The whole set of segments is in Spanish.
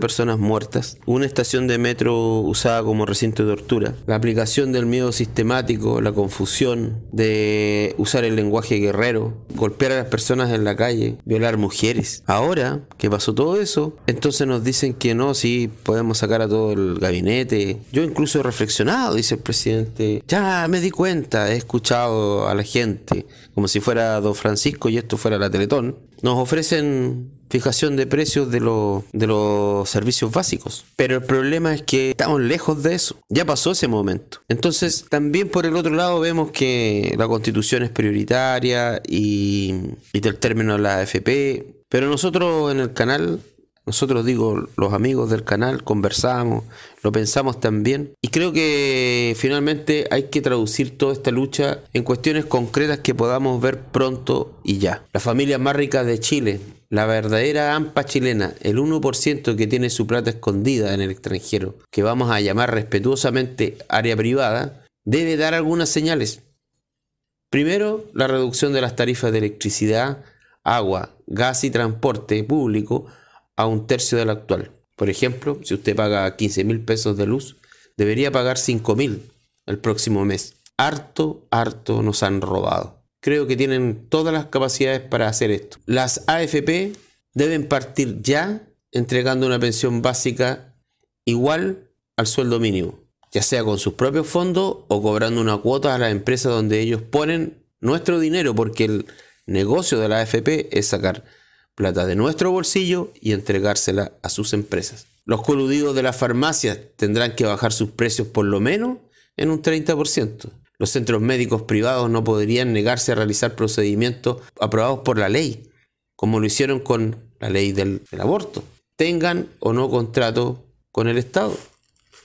personas muertas, una estación de metro usada como recinto de tortura, la aplicación del miedo sistemático, la confusión de usar el lenguaje guerrero, golpear a las personas en la calle, violar mujeres. Ahora que pasó todo eso, entonces nos dicen que no, sí, podemos sacar a todo el gabinete. Yo incluso he reflexionado, dice el presidente, ya me di cuenta, he escuchado a la gente, como si fuera don Francisco y esto fuera la Teletón. Nos ofrecen fijación de precios de, de los servicios básicos. Pero el problema es que estamos lejos de eso. Ya pasó ese momento. Entonces, también por el otro lado vemos que la constitución es prioritaria y, del término la AFP. Pero nosotros en el canal nosotros, digo, los amigos del canal, conversamos, lo pensamos también. Y creo que finalmente hay que traducir toda esta lucha en cuestiones concretas que podamos ver pronto y ya. La familia más rica de Chile, la verdadera AMPA chilena, el 1% que tiene su plata escondida en el extranjero, que vamos a llamar respetuosamente área privada, debe dar algunas señales. Primero, la reducción de las tarifas de electricidad, agua, gas y transporte público a un tercio de la actual. Por ejemplo, si usted paga 15 mil pesos de luz, debería pagar 5 mil el próximo mes. Harto, harto nos han robado. Creo que tienen todas las capacidades para hacer esto. Las AFP deben partir ya entregando una pensión básica igual al sueldo mínimo, ya sea con sus propios fondos o cobrando una cuota a la empresa donde ellos ponen nuestro dinero, porque el negocio de la AFP es sacar plata de nuestro bolsillo y entregársela a sus empresas. Los coludidos de las farmacias tendrán que bajar sus precios por lo menos en un 30%. Los centros médicos privados no podrían negarse a realizar procedimientos aprobados por la ley, como lo hicieron con la ley del, del aborto, tengan o no contrato con el Estado.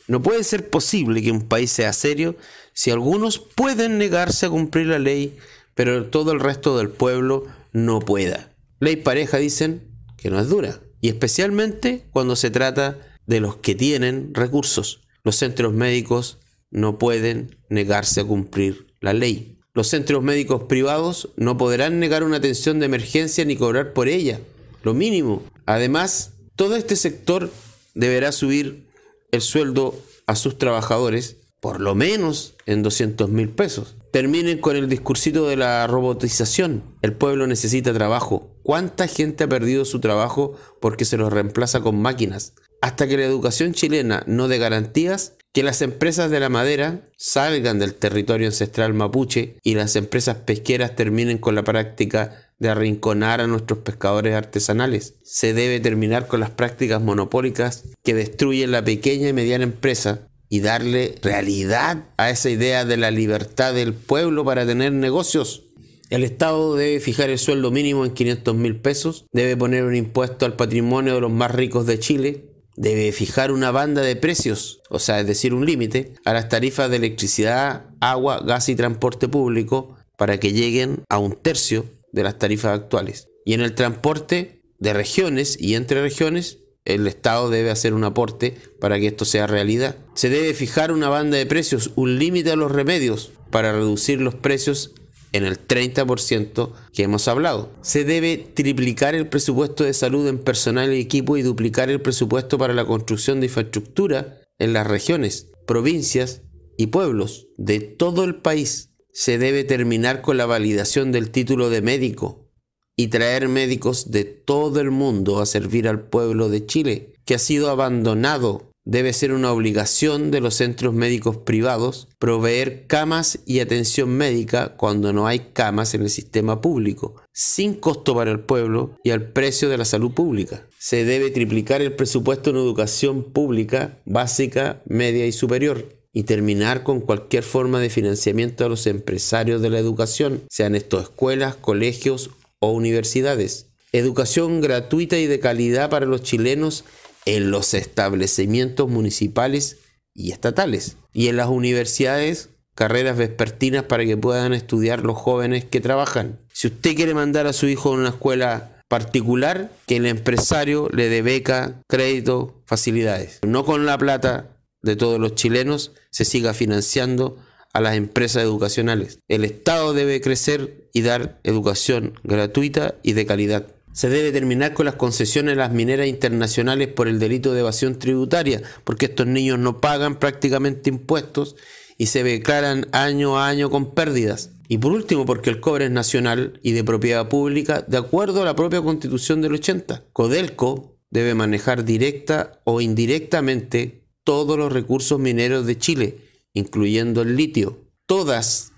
No puede ser posible que un país sea serio si algunos pueden negarse a cumplir la ley, pero todo el resto del pueblo no pueda. Ley pareja dicen que no es dura, y especialmente cuando se trata de los que tienen recursos. Los centros médicos no pueden negarse a cumplir la ley. Los centros médicos privados no podrán negar una atención de emergencia ni cobrar por ella, lo mínimo. Además, todo este sector deberá subir el sueldo a sus trabajadores por lo menos en 200 mil pesos. Terminen con el discursito de la robotización. El pueblo necesita trabajo, ¿Cuánta gente ha perdido su trabajo porque se los reemplaza con máquinas? Hasta que la educación chilena no dé garantías que las empresas de la madera salgan del territorio ancestral mapuche y las empresas pesqueras terminen con la práctica de arrinconar a nuestros pescadores artesanales. Se debe terminar con las prácticas monopólicas que destruyen la pequeña y mediana empresa y darle realidad a esa idea de la libertad del pueblo para tener negocios. El Estado debe fijar el sueldo mínimo en 500 mil pesos, debe poner un impuesto al patrimonio de los más ricos de Chile, debe fijar una banda de precios, o sea, es decir, un límite, a las tarifas de electricidad, agua, gas y transporte público para que lleguen a un tercio de las tarifas actuales. Y en el transporte de regiones y entre regiones, el Estado debe hacer un aporte para que esto sea realidad. Se debe fijar una banda de precios, un límite a los remedios para reducir los precios en el 30% que hemos hablado. Se debe triplicar el presupuesto de salud en personal y equipo y duplicar el presupuesto para la construcción de infraestructura en las regiones, provincias y pueblos de todo el país. Se debe terminar con la validación del título de médico y traer médicos de todo el mundo a servir al pueblo de Chile, que ha sido abandonado Debe ser una obligación de los centros médicos privados proveer camas y atención médica cuando no hay camas en el sistema público, sin costo para el pueblo y al precio de la salud pública. Se debe triplicar el presupuesto en educación pública básica, media y superior, y terminar con cualquier forma de financiamiento a los empresarios de la educación, sean estos escuelas, colegios o universidades. Educación gratuita y de calidad para los chilenos en los establecimientos municipales y estatales. Y en las universidades, carreras vespertinas para que puedan estudiar los jóvenes que trabajan. Si usted quiere mandar a su hijo a una escuela particular, que el empresario le dé beca, crédito, facilidades. No con la plata de todos los chilenos se siga financiando a las empresas educacionales. El Estado debe crecer y dar educación gratuita y de calidad se debe terminar con las concesiones a las mineras internacionales por el delito de evasión tributaria, porque estos niños no pagan prácticamente impuestos y se declaran año a año con pérdidas. Y por último, porque el cobre es nacional y de propiedad pública, de acuerdo a la propia constitución del 80. Codelco debe manejar directa o indirectamente todos los recursos mineros de Chile, incluyendo el litio. Todas,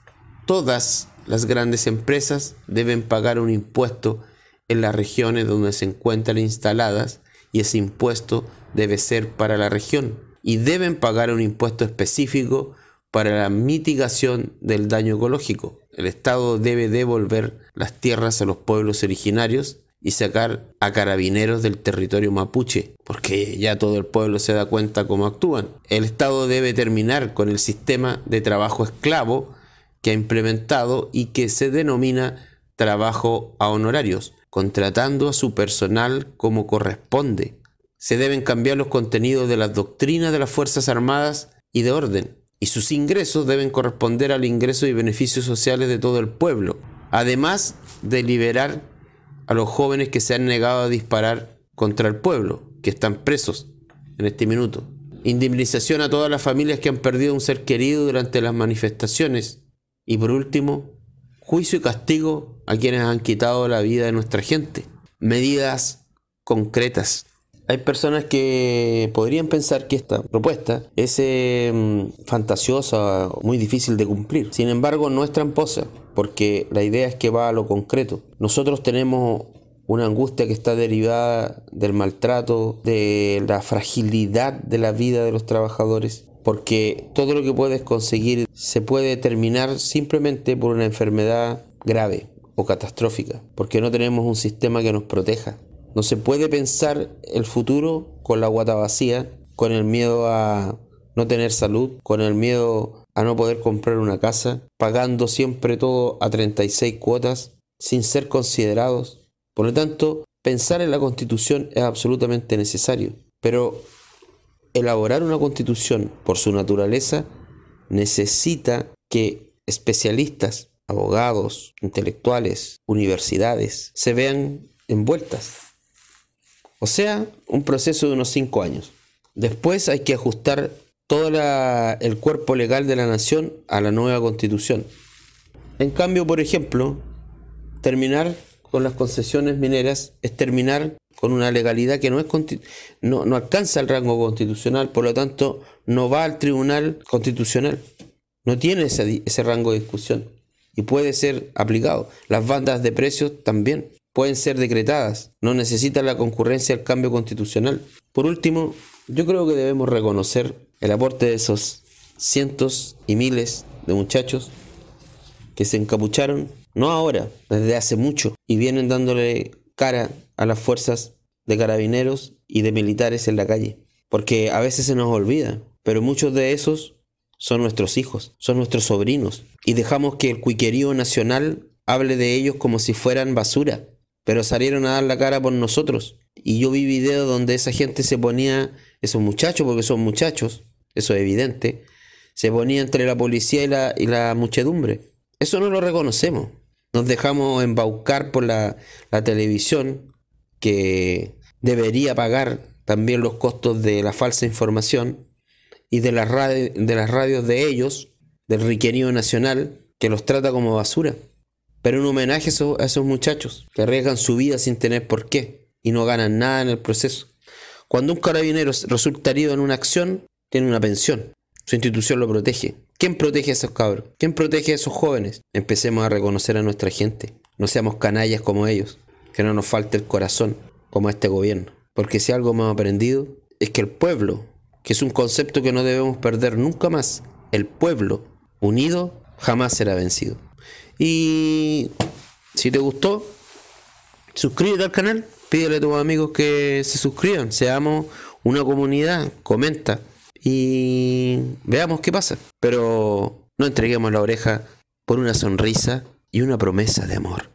todas las grandes empresas deben pagar un impuesto en las regiones donde se encuentran instaladas y ese impuesto debe ser para la región y deben pagar un impuesto específico para la mitigación del daño ecológico. El Estado debe devolver las tierras a los pueblos originarios y sacar a carabineros del territorio mapuche, porque ya todo el pueblo se da cuenta cómo actúan. El Estado debe terminar con el sistema de trabajo esclavo que ha implementado y que se denomina trabajo a honorarios, contratando a su personal como corresponde. Se deben cambiar los contenidos de las doctrinas de las Fuerzas Armadas y de orden, y sus ingresos deben corresponder al ingreso y beneficios sociales de todo el pueblo, además de liberar a los jóvenes que se han negado a disparar contra el pueblo, que están presos en este minuto. Indemnización a todas las familias que han perdido un ser querido durante las manifestaciones. Y por último, juicio y castigo a quienes han quitado la vida de nuestra gente. Medidas concretas. Hay personas que podrían pensar que esta propuesta es em, fantasiosa, muy difícil de cumplir. Sin embargo, no es tramposa, porque la idea es que va a lo concreto. Nosotros tenemos una angustia que está derivada del maltrato, de la fragilidad de la vida de los trabajadores, porque todo lo que puedes conseguir se puede terminar simplemente por una enfermedad grave o catastrófica, porque no tenemos un sistema que nos proteja. No se puede pensar el futuro con la guata vacía, con el miedo a no tener salud, con el miedo a no poder comprar una casa, pagando siempre todo a 36 cuotas, sin ser considerados. Por lo tanto, pensar en la constitución es absolutamente necesario, pero elaborar una constitución por su naturaleza necesita que especialistas abogados, intelectuales, universidades, se vean envueltas. O sea, un proceso de unos cinco años. Después hay que ajustar todo el cuerpo legal de la nación a la nueva constitución. En cambio, por ejemplo, terminar con las concesiones mineras es terminar con una legalidad que no, es no, alcanza el rango constitucional, por lo tanto no va al Tribunal Constitucional, no tiene ese, ese rango de discusión y puede ser aplicado. Las bandas de precios también pueden ser decretadas. No necesita la concurrencia al cambio constitucional. Por último, yo creo que debemos reconocer el aporte de esos cientos y miles de muchachos que se encapucharon, no ahora, desde hace mucho, y vienen dándole cara a las fuerzas de carabineros y de militares en la calle. Porque a veces se nos olvida, pero muchos de esos son nuestros hijos, son nuestros sobrinos, y dejamos que el cuiquerío nacional hable de ellos como si fueran basura, pero salieron a dar la cara por nosotros. Y yo vi videos donde esa gente se ponía, esos muchachos, porque son muchachos, eso es evidente, se ponía entre la policía y la, muchedumbre. Eso no lo reconocemos. Nos dejamos embaucar por la, la televisión, que debería pagar también los costos de la falsa información, y de las, de las radios de ellos, del Riquenido nacional, que los trata como basura. Pero un homenaje a esos muchachos que arriesgan su vida sin tener por qué y no ganan nada en el proceso. Cuando un carabinero resulta herido en una acción, tiene una pensión. Su institución lo protege. ¿Quién protege a esos cabros? ¿Quién protege a esos jóvenes? Empecemos a reconocer a nuestra gente. No seamos canallas como ellos. Que no nos falte el corazón como este gobierno. Porque si algo hemos aprendido es que el pueblo que es un concepto que no debemos perder nunca más. El pueblo unido jamás será vencido. Y si te gustó, suscríbete al canal, pídele a tus amigos que se suscriban, seamos una comunidad, comenta y veamos qué pasa. Pero no entreguemos la oreja por una sonrisa y una promesa de amor.